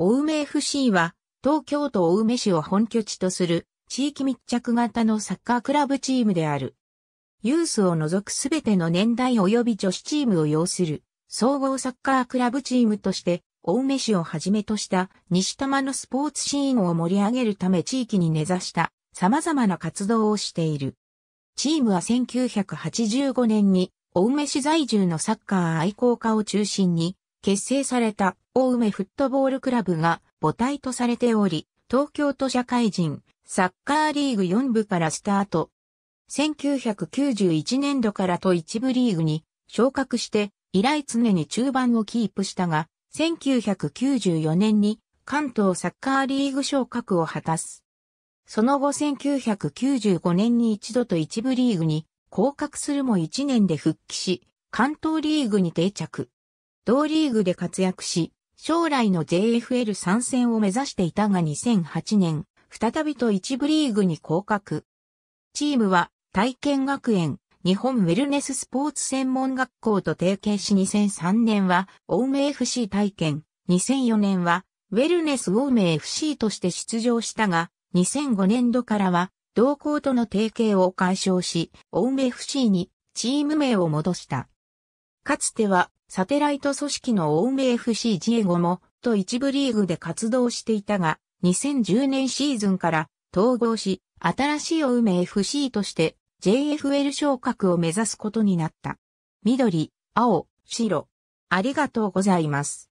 青梅 FC は、東京都青梅市を本拠地とする地域密着型のサッカークラブチームである。ユースを除くすべての年代及び女子チームを要する総合サッカークラブチームとして青梅市をはじめとした西多摩のスポーツシーンを盛り上げるため地域に根ざした様々な活動をしている。チームは1985年に青梅市在住のサッカー愛好家を中心に結成された大梅フットボールクラブが母体とされており、東京都社会人サッカーリーグ4部からスタート。1991年度からと一部リーグに昇格して以来常に中盤をキープしたが、1994年に関東サッカーリーグ昇格を果たす。その後1995年に一度と一部リーグに降格するも1年で復帰し、関東リーグに定着。同リーグで活躍し、将来の JFL 参戦を目指していたが2008年、再びと一部リーグに降格。チームは、体験学園、日本ウェルネススポーツ専門学校と提携し2003年は、ウ梅 FC 体験、2004年は、ウェルネスウ梅 FC として出場したが、2005年度からは、同校との提携を解消し、ウ梅 FC にチーム名を戻した。かつてはサテライト組織のオウメ FC ジエゴも、と一部リーグで活動していたが、2010年シーズンから統合し、新しいオウメ FC として JFL 昇格を目指すことになった。緑、青、白。ありがとうございます。